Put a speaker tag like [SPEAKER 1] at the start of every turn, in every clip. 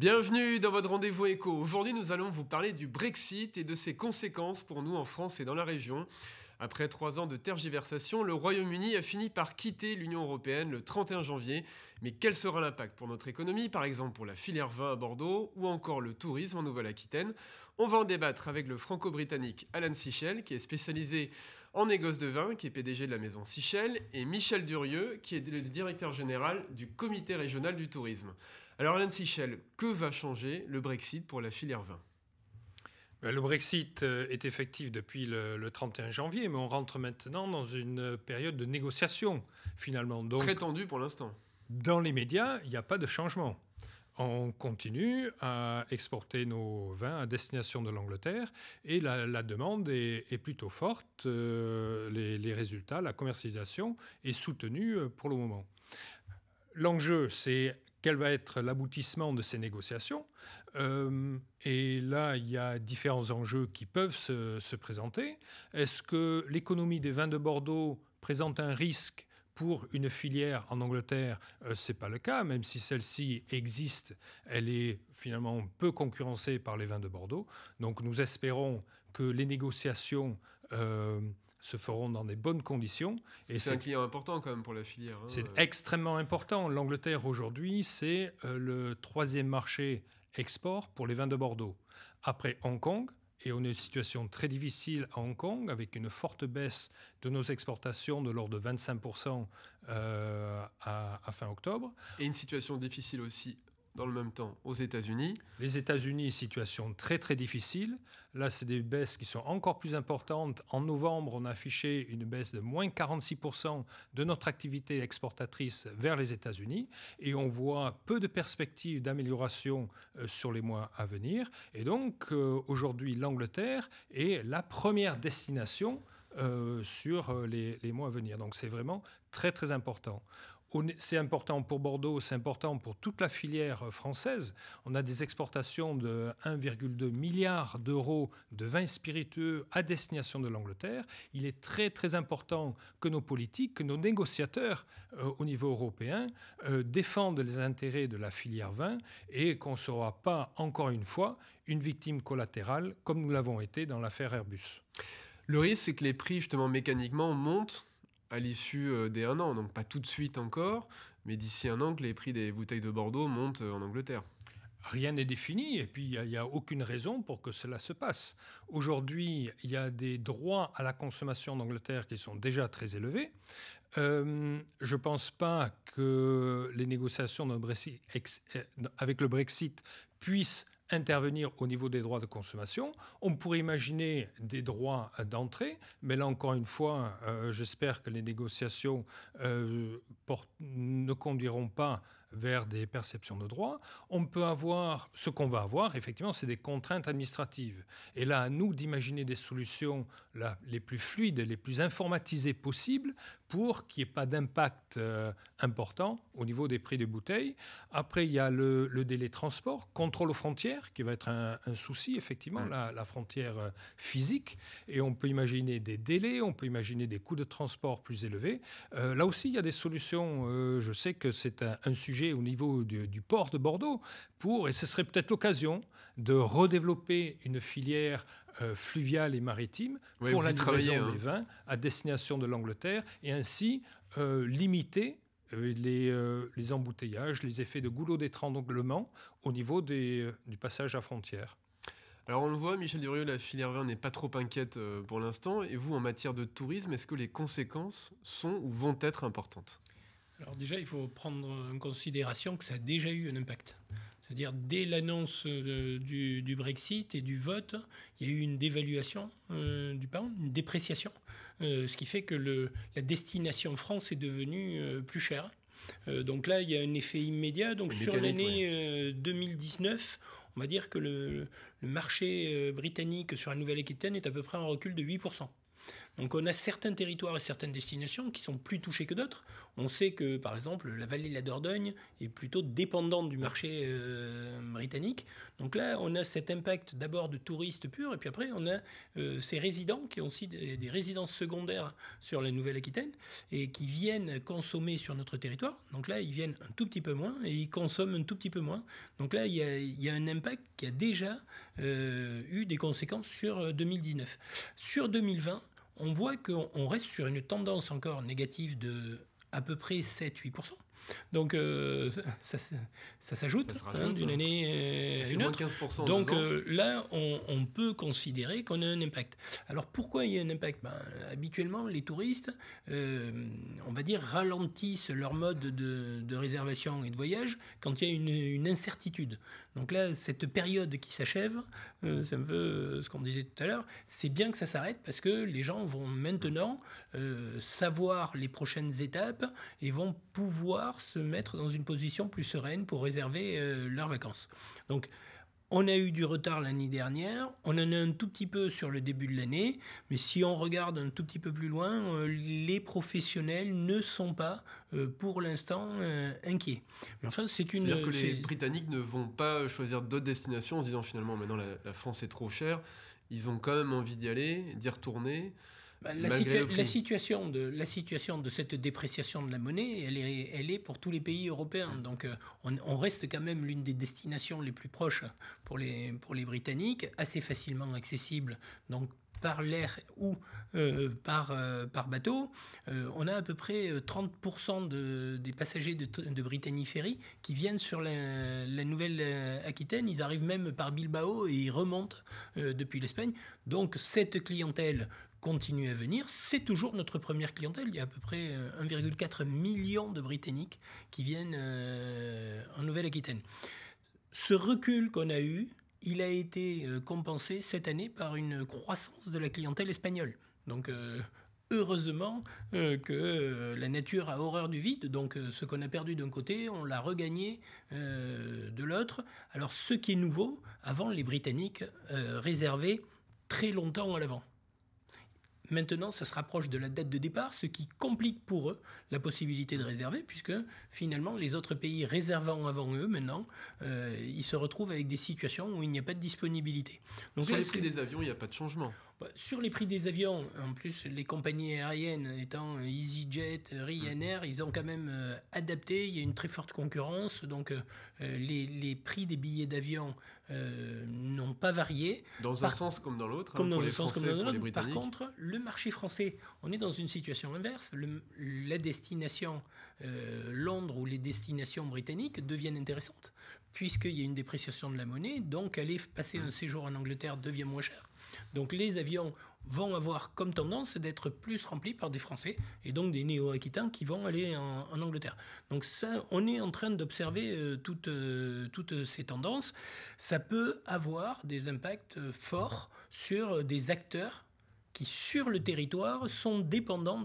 [SPEAKER 1] Bienvenue dans votre rendez-vous éco. Aujourd'hui, nous allons vous parler du Brexit et de ses conséquences pour nous en France et dans la région. Après trois ans de tergiversation, le Royaume-Uni a fini par quitter l'Union européenne le 31 janvier. Mais quel sera l'impact pour notre économie, par exemple pour la filière vin à Bordeaux ou encore le tourisme en Nouvelle-Aquitaine On va en débattre avec le franco-britannique Alan Sichel, qui est spécialisé en négoce de vin, qui est PDG de la maison Sichel, et Michel Durieux, qui est le directeur général du comité régional du tourisme. Alors de Sichel, que va changer le Brexit pour la filière vin euh, le Brexit euh, est effectif depuis le, 31
[SPEAKER 2] janvier, mais on rentre maintenant dans une période de négociation, finalement. Donc, Très tendue pour l'instant. Dans les médias, il n'y a pas de changement. On continue à exporter nos vins à destination de l'Angleterre et la, demande est, plutôt forte. Euh, les, les résultats, la commercialisation est soutenue pour le moment. L'enjeu, c'est quel va être l'aboutissement de ces négociations. Euh, et là, il y a différents enjeux qui peuvent se, présenter. Est-ce que l'économie des vins de Bordeaux présente un risque pour une filière en Angleterre, euh, ce n'est pas le cas, même si celle-ci existe, elle est finalement peu concurrencée par les vins de Bordeaux. Donc nous espérons que les négociations euh, se feront dans des bonnes conditions. Et c'est un
[SPEAKER 1] client important quand même pour la filière. Hein, c'est euh.
[SPEAKER 2] extrêmement important. L'Angleterre aujourd'hui, c'est euh, le troisième marché export pour les vins de Bordeaux. Après Hong Kong, et on est une situation très difficile à Hong Kong avec une forte baisse de nos exportations de l'ordre de 25% euh, à, à, fin octobre. Et une situation difficile aussi dans le même temps aux États-Unis. Les États-Unis, situation très très difficile. Là, c'est des baisses qui sont encore plus importantes. En novembre, on a affiché une baisse de moins 46% de notre activité exportatrice vers les États-Unis. Et on voit peu de perspectives d'amélioration euh, sur les mois à venir. Et donc, euh, aujourd'hui, l'Angleterre est la première destination euh, sur les, les, mois à venir. Donc c'est vraiment très très important. C'est important pour Bordeaux, c'est important pour toute la filière euh, française. On a des exportations de 1,2 milliard d'euros de vins spiritueux à destination de l'Angleterre. Il est très très important que nos politiques, que nos négociateurs euh, au niveau européen euh, défendent les intérêts de la filière vin et qu'on ne sera pas encore une fois une victime
[SPEAKER 1] collatérale comme nous l'avons été dans l'affaire Airbus. Le risque, c'est que les prix, justement, mécaniquement, montent à l'issue euh, des un an. Donc pas tout de suite encore, mais d'ici un an que les prix des bouteilles de Bordeaux montent euh, en Angleterre. Rien n'est défini et puis
[SPEAKER 2] il n'y a, aucune raison pour que cela se passe. Aujourd'hui, il y a des droits à la consommation d'Angleterre qui sont déjà très élevés. Euh, je ne pense pas que les négociations avec le Brexit puissent intervenir au niveau des droits de consommation. On pourrait imaginer des droits d'entrée, mais là encore une fois, euh, j'espère que les négociations euh, ne conduiront pas vers des perceptions de droits. On peut avoir, ce qu'on va avoir, effectivement, c'est des contraintes administratives. Et là, à nous d'imaginer des solutions les plus fluides, les plus informatisées possibles pour qu'il n'y ait pas d'impact euh, important au niveau des prix des bouteilles. Après, il y a le, délai transport, contrôle aux frontières, qui va être un, souci, effectivement, mm. la, frontière euh, physique. Et on peut imaginer des délais, on peut imaginer des coûts de transport plus élevés. Euh, là aussi, il y a des solutions. je sais que c'est un, sujet au niveau du, du, port de Bordeaux, pour, et ce serait peut-être l'occasion de redévelopper une filière euh, et maritime pour la des hein. vins à destination de l'Angleterre et ainsi euh, limiter euh, les, euh, les, embouteillages, les effets de goulot d'étranglement au niveau des, du passage à
[SPEAKER 1] frontière. Alors on le voit, Michel Durieux, la filière vin n'est pas trop inquiète pour l'instant. Et vous, en matière de tourisme, est-ce que les conséquences sont ou vont être importantes
[SPEAKER 3] alors déjà, il faut prendre en considération que ça a déjà eu un impact. C'est-à-dire, dès l'annonce euh, du, Brexit et du vote, il y a eu une dévaluation euh, du pound, une dépréciation, euh, ce qui fait que la destination France est devenue plus chère. donc là, il y a un effet immédiat. Donc sur l'année 2019, on va dire que le, le marché britannique sur la Nouvelle-Aquitaine est à peu près en recul de 8%. Donc on a certains territoires et certaines destinations qui sont plus touchés que d'autres. On sait que par exemple la vallée de la Dordogne est plutôt dépendante du marché euh, britannique. Donc là on a cet impact d'abord de touristes purs et puis après on a euh, ces résidents qui ont aussi des, résidences secondaires sur la Nouvelle-Aquitaine et qui viennent consommer sur notre territoire. Donc là ils viennent un tout petit peu moins et ils consomment un tout petit peu moins. Donc là il y a, un impact qui a déjà euh, eu des conséquences sur 2019. Sur 2020, on voit qu'on reste sur une tendance encore négative de à peu près 7-8%. Donc euh, ça, s'ajoute hein, d'une hein. année euh, à une autre. Donc euh, là, on, peut considérer qu'on a un impact. Alors pourquoi il y a un impact ben, Habituellement, les touristes, on va dire, ralentissent leur mode de, réservation et de voyage quand il y a une incertitude. Donc là, cette période qui s'achève, euh, c'est un peu euh, ce qu'on disait tout à l'heure, c'est bien que ça s'arrête parce que les gens vont maintenant euh, savoir les prochaines étapes et vont pouvoir se mettre dans une position plus sereine pour réserver leurs vacances. Donc on a eu du retard l'année dernière, on en a un tout petit peu sur le début de l'année, mais si on regarde un tout petit peu plus loin, euh, les professionnels ne sont pas, euh, pour l'instant, euh, inquiets. c'est à dire que les
[SPEAKER 1] Britanniques ne vont pas choisir d'autres destinations en se disant finalement maintenant la, la France est trop chère. Ils ont quand même envie d'y aller, d'y retourner. Bah, la,
[SPEAKER 3] situation de,
[SPEAKER 1] la situation de cette dépréciation de la monnaie, elle est, elle est pour tous
[SPEAKER 3] les pays européens. Mm. Donc euh, on, reste quand même l'une des destinations les plus proches pour les, pour les Britanniques, assez facilement accessible. Donc par l'air ou euh, par, euh, par bateau, on a à peu près 30% des passagers de, de Ferry qui viennent sur la Nouvelle-Aquitaine. Ils arrivent même par Bilbao et ils remontent depuis l'Espagne. Donc cette clientèle continuer à venir. C'est toujours notre première clientèle. Il y a à peu près 1,4 euh, million de Britanniques qui viennent euh, en Nouvelle-Aquitaine. Ce recul qu'on a eu, il a été euh, compensé cette année par une croissance de la clientèle espagnole. Donc heureusement que la nature a horreur du vide, donc ce qu'on a perdu d'un côté, on l'a regagné de l'autre. Alors ce qui est nouveau, avant les Britanniques réservaient très longtemps à l'avant. Maintenant, ça se rapproche de la date de départ, ce qui complique pour eux la possibilité de réserver, puisque finalement, les autres pays réservant avant eux, maintenant, euh, ils se retrouvent avec des situations où il n'y a pas de disponibilité. Donc, Sur prix des avions, il n'y a pas de changement. Bah, sur les prix des avions, en plus, les compagnies aériennes étant euh, EasyJet, euh, Ryanair, ils ont quand même euh, adapté. Il y a une très forte concurrence. Donc, les, prix des billets d'avion n'ont pas varié. Dans un sens comme dans l'autre. Comme, hein, dans le sens comme dans l'autre. Par contre, le marché français, on est dans une situation inverse. la destination Londres ou les destinations britanniques deviennent intéressantes puisqu'il y a une dépréciation de la monnaie. Donc, aller passer un séjour en Angleterre devient moins cher. Donc les avions vont avoir comme tendance d'être plus remplis par des Français et donc des néo-aquitains qui vont aller en, Angleterre. Donc on est en train d'observer euh, toutes, euh, toutes ces tendances. Ça peut avoir des impacts euh, forts sur des acteurs sur le territoire, sont dépendants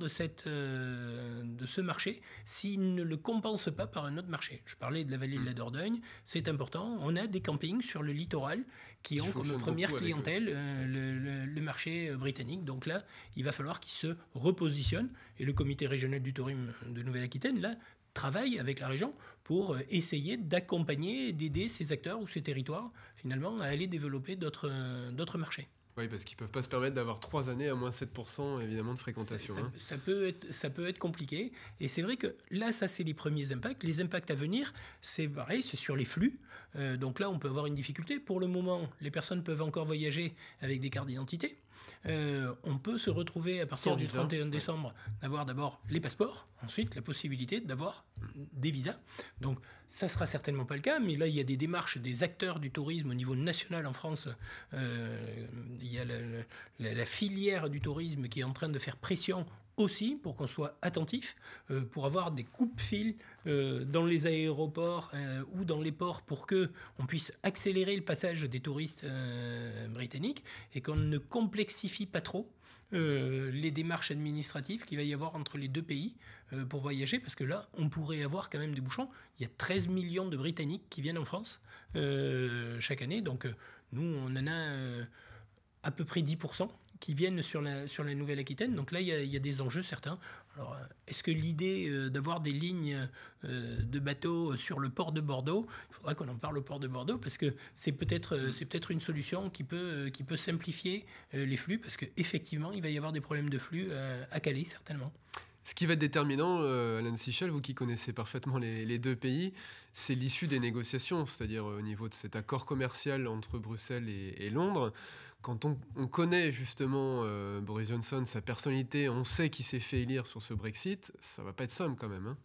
[SPEAKER 3] euh, de, ce marché s'ils ne le compensent pas par un autre marché. Je parlais de la vallée de la mmh. Dordogne, c'est important. On a des campings sur le littoral qui, ont comme première clientèle euh, le, marché euh, britannique. Donc là, il va falloir qu'ils se repositionnent. Et le comité régional du tourisme de Nouvelle-Aquitaine, là, travaille avec la région pour essayer d'accompagner et d'aider ces acteurs ou ces territoires, finalement, à aller développer d'autres marchés.
[SPEAKER 1] Oui, parce qu'ils ne peuvent pas se permettre d'avoir trois années à moins 7% évidemment de fréquentation. Hein.
[SPEAKER 3] Ça, peut être, ça peut être compliqué. Et c'est vrai que là, ça, c'est les premiers impacts. Les impacts à venir, c'est pareil, c'est sur les flux. Euh, donc là, on peut avoir une difficulté. Pour le moment, les personnes peuvent encore voyager avec des cartes d'identité. Euh, on peut se mm. retrouver à partir du 31 décembre d'avoir d'abord les passeports, ensuite la possibilité d'avoir des visas. Donc ça sera certainement pas le cas, mais là il y a des démarches des acteurs du tourisme au niveau national en France. Euh, il y a la, filière du tourisme qui est en train de faire pression aussi pour qu'on soit attentif, euh, pour avoir des coupes-fils euh, dans les aéroports euh, ou dans les ports pour que on puisse accélérer le passage des touristes britanniques et qu'on ne complexifie pas trop les démarches administratives qu'il va y avoir entre les deux pays pour voyager, parce que là, on pourrait avoir quand même des bouchons. Il y a 13 millions de Britanniques qui viennent en France chaque année, donc nous, on en a à peu près 10% qui viennent sur la, sur la Nouvelle-Aquitaine. Donc là, il y, a, des enjeux certains. Alors, euh, est-ce que l'idée euh, d'avoir des lignes euh, de bateaux sur le port de Bordeaux, il faudra qu'on en parle au port de Bordeaux, parce que c'est peut-être peut une solution qui peut, qui peut simplifier les flux, parce qu'effectivement, il va y avoir des problèmes de flux à Calais, certainement.
[SPEAKER 1] Ce qui va être déterminant, euh, Alain Sichel, vous qui connaissez parfaitement les, deux pays, c'est l'issue des négociations, c'est-à-dire au niveau de cet accord commercial entre Bruxelles et, et Londres quand on, connaît justement euh, Boris Johnson, sa personnalité, on sait qu'il s'est fait élire sur ce Brexit, ça va pas être simple quand même. Hein.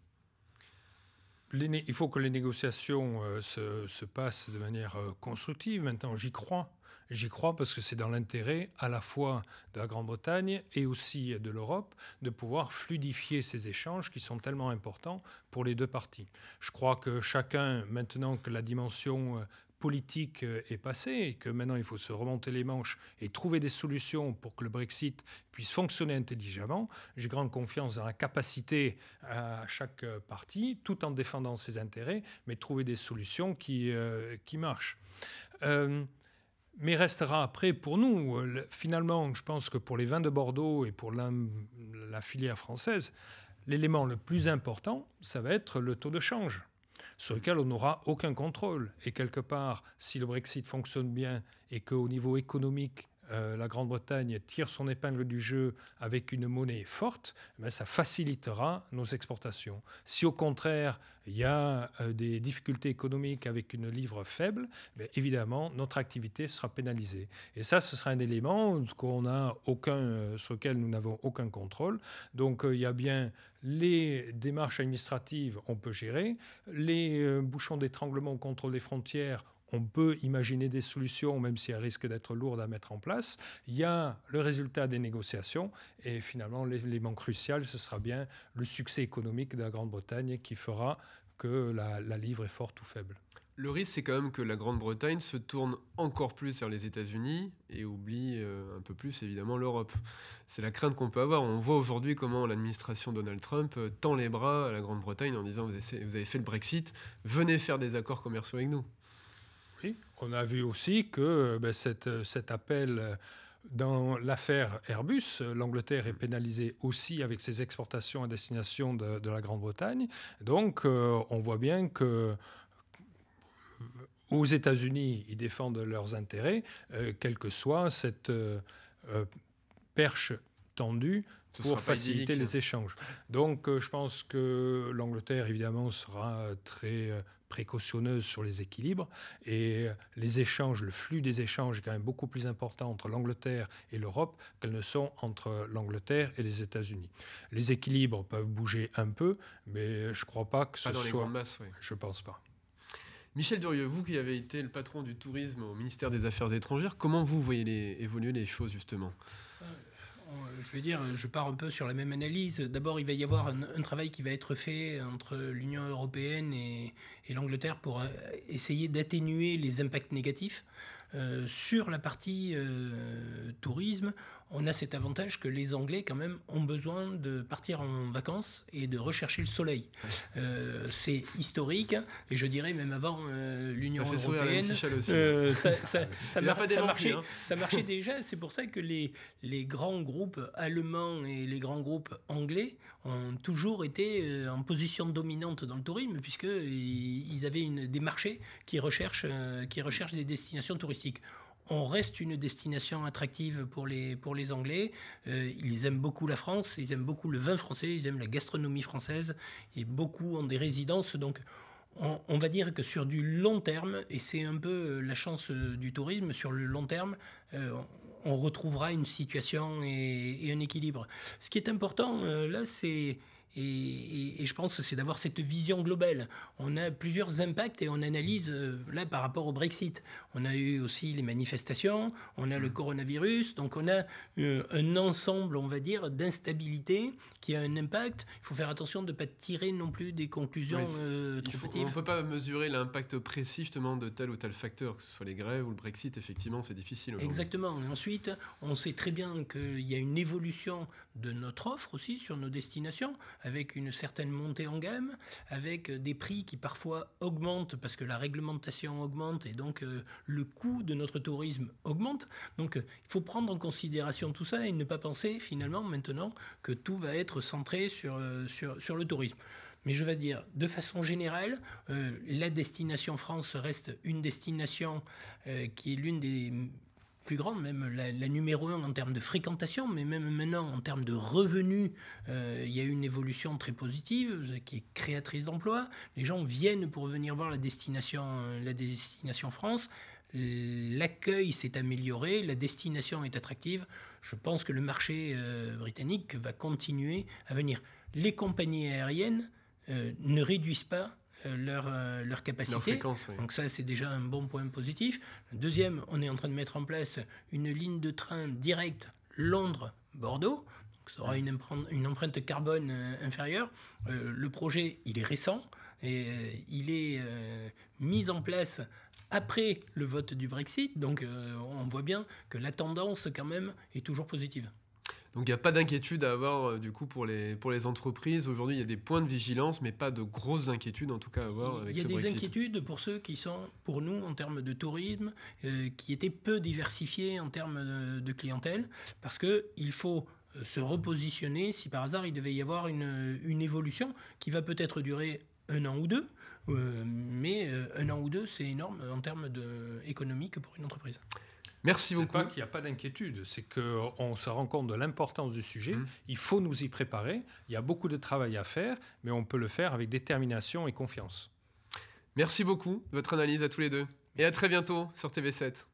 [SPEAKER 2] il faut que les négociations euh, se, passent de manière euh, constructive. Maintenant, j'y crois. J'y crois parce que c'est dans l'intérêt à la fois de la Grande-Bretagne et aussi de l'Europe de pouvoir fluidifier ces échanges qui sont tellement importants pour les deux parties. Je crois que chacun, maintenant que la dimension politique euh, est passé et que maintenant il faut se remonter les manches et trouver des solutions pour que le Brexit puisse fonctionner intelligemment. J'ai grande confiance dans la capacité euh, à chaque euh, parti, tout en défendant ses intérêts, mais trouver des solutions qui, qui marchent. Euh, mais restera après pour nous, finalement, je pense que pour les vins de Bordeaux et pour la filière française, l'élément le plus important, ça va être le taux de change sur lequel on n'aura aucun contrôle. Et quelque part, si le Brexit fonctionne bien et qu'au niveau économique, euh, la Grande-Bretagne tire son épingle du jeu avec une monnaie forte, eh ça facilitera nos exportations. Si au contraire, il y a euh, des difficultés économiques avec une livre faible, eh évidemment, notre activité sera pénalisée. Et ça, ce sera un élément qu'on a aucun, euh, sur lequel nous n'avons aucun contrôle. Donc, il y a bien les démarches administratives, on peut gérer. Les bouchons d'étranglement au contrôle des frontières, on peut imaginer des solutions, même si elles risquent d'être lourdes à mettre en place. Il y a le résultat des négociations et finalement l'élément crucial, ce sera bien le succès économique de la Grande-Bretagne qui fera que la, livre est forte ou faible.
[SPEAKER 1] Le risque, c'est quand même que la Grande-Bretagne se tourne encore plus vers les États-Unis et oublie euh, un peu plus, évidemment, l'Europe. C'est la crainte qu'on peut avoir. On voit aujourd'hui comment l'administration Donald Trump euh, tend les bras à la Grande-Bretagne en disant vous avez fait le Brexit, venez faire des accords commerciaux avec nous. On a vu aussi que
[SPEAKER 2] ben, cet appel dans l'affaire Airbus, l'Angleterre est pénalisée aussi avec ses exportations à destination de, la Grande-Bretagne. Donc euh, on voit bien que euh, aux États-Unis, ils défendent leurs intérêts, euh, quelle que soit cette perche tendue
[SPEAKER 1] pour faciliter les hein.
[SPEAKER 2] échanges. Donc je pense que l'Angleterre, évidemment, sera très précautionneuse sur les équilibres et les échanges, le flux des échanges est quand même beaucoup plus important entre l'Angleterre et l'Europe qu'elles ne sont entre l'Angleterre et les États-Unis. Les équilibres peuvent bouger un peu, mais je ne crois pas que pas ce dans soit. Les grandes
[SPEAKER 1] masses, oui. Je pense pas. Michel Durieux, vous qui avez été le patron du tourisme au ministère des Affaires étrangères, comment vous voyez les, évoluer les choses justement euh, je vais dire, je pars
[SPEAKER 3] un peu sur la même analyse. D'abord, il va y avoir un, travail qui va être fait entre l'Union européenne et, l'Angleterre pour euh, essayer d'atténuer les impacts négatifs. Euh, sur la partie tourisme, on a cet avantage que les Anglais, quand même, ont besoin de partir en vacances et de rechercher le soleil. Euh, c'est historique, et je dirais même avant euh, l'Union européenne, ça, marchait, déjà. C'est pour ça que les, grands groupes allemands et les grands groupes anglais ont toujours été euh, en position dominante dans le tourisme, puisqu'ils ils avaient une, des marchés qui recherchent, qui recherchent des destinations touristiques on reste une destination attractive pour les, pour les Anglais. Euh, ils aiment beaucoup la France, ils aiment beaucoup le vin français, ils aiment la gastronomie française, et beaucoup ont des résidences. Donc, on, va dire que sur du long terme, et c'est un peu euh, la chance euh, du tourisme, sur le long terme, on retrouvera une situation et, un équilibre. Ce qui est important, là, c'est et, je pense que c'est d'avoir cette vision globale. On a plusieurs impacts et on analyse euh, là par rapport au Brexit. On a eu aussi les manifestations, on a le mmh. coronavirus, donc on a euh, un ensemble, on va dire, d'instabilité qui a un impact. Il faut faire attention de ne pas tirer non plus des conclusions euh, trop faut, On ne peut
[SPEAKER 1] pas mesurer l'impact précis justement de tel ou tel facteur, que ce soit les grèves ou le Brexit. Effectivement, c'est difficile. Exactement.
[SPEAKER 3] ensuite, on sait très bien qu'il y a une évolution de notre offre aussi sur nos destinations avec une certaine montée en gamme, avec euh, des prix qui parfois augmentent parce que la réglementation augmente et donc euh, le coût de notre tourisme augmente. Donc euh, il faut prendre en considération tout ça et ne pas penser finalement maintenant que tout va être centré sur, sur, le tourisme. Mais je vais dire, de façon générale, la destination France reste une destination qui est l'une des plus grande, même la, numéro un en termes de fréquentation, mais même maintenant en termes de revenus, euh, il y a une évolution très positive euh, qui est créatrice d'emplois. Les gens viennent pour venir voir la destination, euh, la destination France. L'accueil s'est amélioré, la destination est attractive. Je pense que le marché britannique va continuer à venir. Les compagnies aériennes ne réduisent pas euh, euh, leur, capacité. Donc ça, c'est déjà un bon point positif. Deuxième, on est en train de mettre en place une ligne de train directe Londres-Bordeaux. Ça aura une, une empreinte, carbone euh, inférieure. le projet, il est récent et il est mis en place après le vote du Brexit. Donc on voit bien que la tendance quand même est toujours positive.
[SPEAKER 1] Donc il n'y a pas d'inquiétude à avoir euh, du coup pour les, pour les entreprises. Aujourd'hui, il y a des points de vigilance, mais pas de grosses inquiétudes en tout cas à avoir. il y a des
[SPEAKER 3] inquiétudes pour ceux qui sont, pour nous, en termes de tourisme, euh, qui étaient peu diversifiés en termes de, clientèle, parce qu'il faut euh, se repositionner si par hasard il devait y avoir une, évolution qui va peut-être durer un an ou deux, mais un an ou deux, c'est énorme en termes de, pour une entreprise.
[SPEAKER 2] Merci beaucoup. pas qu'il n'y a pas d'inquiétude, c'est qu'on se rend compte de l'importance du sujet. Mmh. Il faut nous y préparer. Il y a beaucoup de travail à faire, mais on peut le faire avec détermination et confiance.
[SPEAKER 1] Merci beaucoup de votre analyse à tous les deux. Et à très bientôt sur TV7.